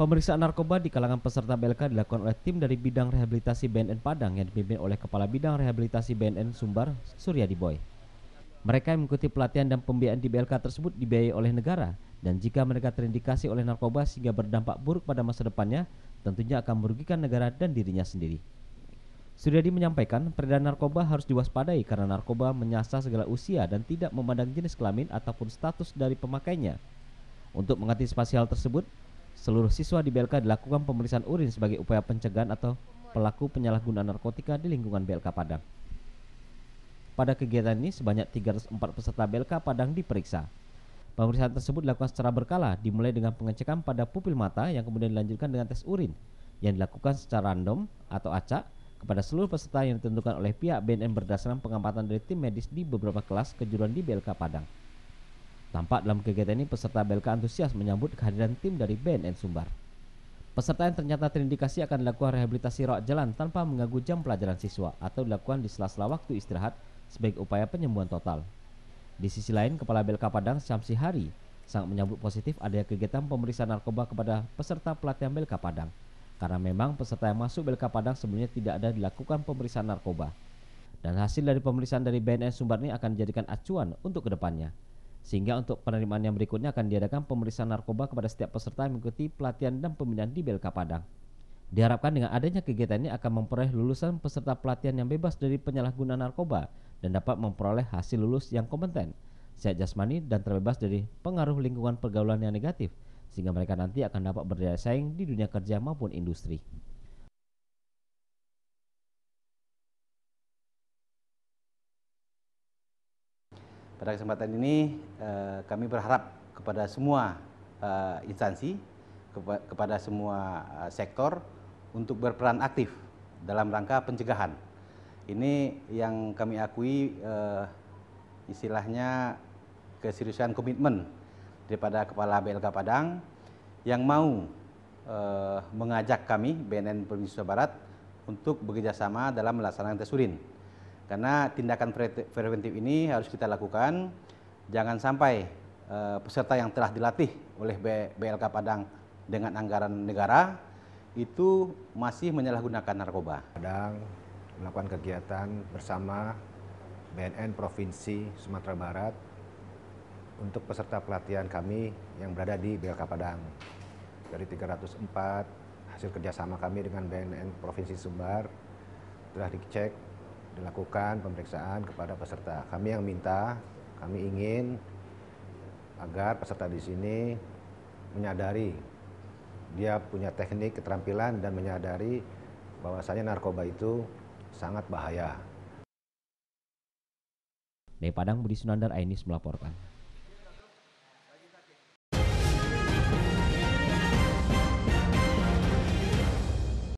Pemeriksaan narkoba di kalangan peserta BLK dilakukan oleh tim dari bidang rehabilitasi BNN Padang yang dipimpin oleh Kepala Bidang Rehabilitasi BNN Sumbar, Suryadi Boy. Mereka yang mengikuti pelatihan dan pembiayaan di BLK tersebut dibiayai oleh negara dan jika mereka terindikasi oleh narkoba sehingga berdampak buruk pada masa depannya, tentunya akan merugikan negara dan dirinya sendiri. Suryadi menyampaikan, peredaran narkoba harus diwaspadai karena narkoba menyasar segala usia dan tidak memandang jenis kelamin ataupun status dari pemakainya. Untuk mengantisipasi hal tersebut, Seluruh siswa di BLK dilakukan pemeriksaan urin sebagai upaya pencegahan atau pelaku penyalahgunaan narkotika di lingkungan BLK Padang. Pada kegiatan ini sebanyak 304 peserta BLK Padang diperiksa. Pemeriksaan tersebut dilakukan secara berkala, dimulai dengan pengecekan pada pupil mata yang kemudian dilanjutkan dengan tes urin yang dilakukan secara random atau acak kepada seluruh peserta yang ditentukan oleh pihak BNN berdasarkan pengamatan dari tim medis di beberapa kelas kejuruan di BLK Padang. Tampak dalam kegiatan ini peserta BLK antusias menyambut kehadiran tim dari BNN Sumbar. Peserta yang ternyata terindikasi akan dilakukan rehabilitasi rawat jalan tanpa mengganggu jam pelajaran siswa atau dilakukan di sela-sela waktu istirahat sebagai upaya penyembuhan total. Di sisi lain, Kepala BLK Padang Syamsi Hari sangat menyambut positif adanya kegiatan pemeriksaan narkoba kepada peserta pelatihan BLK Padang karena memang peserta yang masuk BLK Padang sebelumnya tidak ada dilakukan pemeriksaan narkoba. Dan hasil dari pemeriksaan dari BNN Sumbar ini akan dijadikan acuan untuk kedepannya. Sehingga untuk penerimaan yang berikutnya akan diadakan pemeriksaan narkoba kepada setiap peserta yang mengikuti pelatihan dan pembinaan di Belka Padang. Diharapkan dengan adanya kegiatan ini akan memperoleh lulusan peserta pelatihan yang bebas dari penyalahgunaan narkoba dan dapat memperoleh hasil lulus yang kompeten, sehat jasmani dan terbebas dari pengaruh lingkungan pergaulan yang negatif sehingga mereka nanti akan dapat berdaya saing di dunia kerja maupun industri. Pada kesempatan ini eh, kami berharap kepada semua eh, instansi, kepada semua eh, sektor untuk berperan aktif dalam rangka pencegahan. Ini yang kami akui istilahnya keseriusan komitmen daripada Kepala BLK Padang yang mau mengajak kami BNN Provinsi Jawa Barat untuk bekerjasama dalam melaksanakan tes urin. Karena tindakan preventif ini harus kita lakukan, jangan sampai uh, peserta yang telah dilatih oleh BLK Padang dengan anggaran negara itu masih menyalahgunakan narkoba. Padang melakukan kegiatan bersama BNN Provinsi Sumatera Barat untuk peserta pelatihan kami yang berada di BLK Padang. Dari 304 hasil kerjasama kami dengan BNN Provinsi Sumbar telah dicek dilakukan pemeriksaan kepada peserta. Kami yang minta, kami ingin agar peserta di sini menyadari dia punya teknik keterampilan dan menyadari bahwasanya narkoba itu sangat bahaya. Dari Padang Budi Sunandar Ainis melaporkan.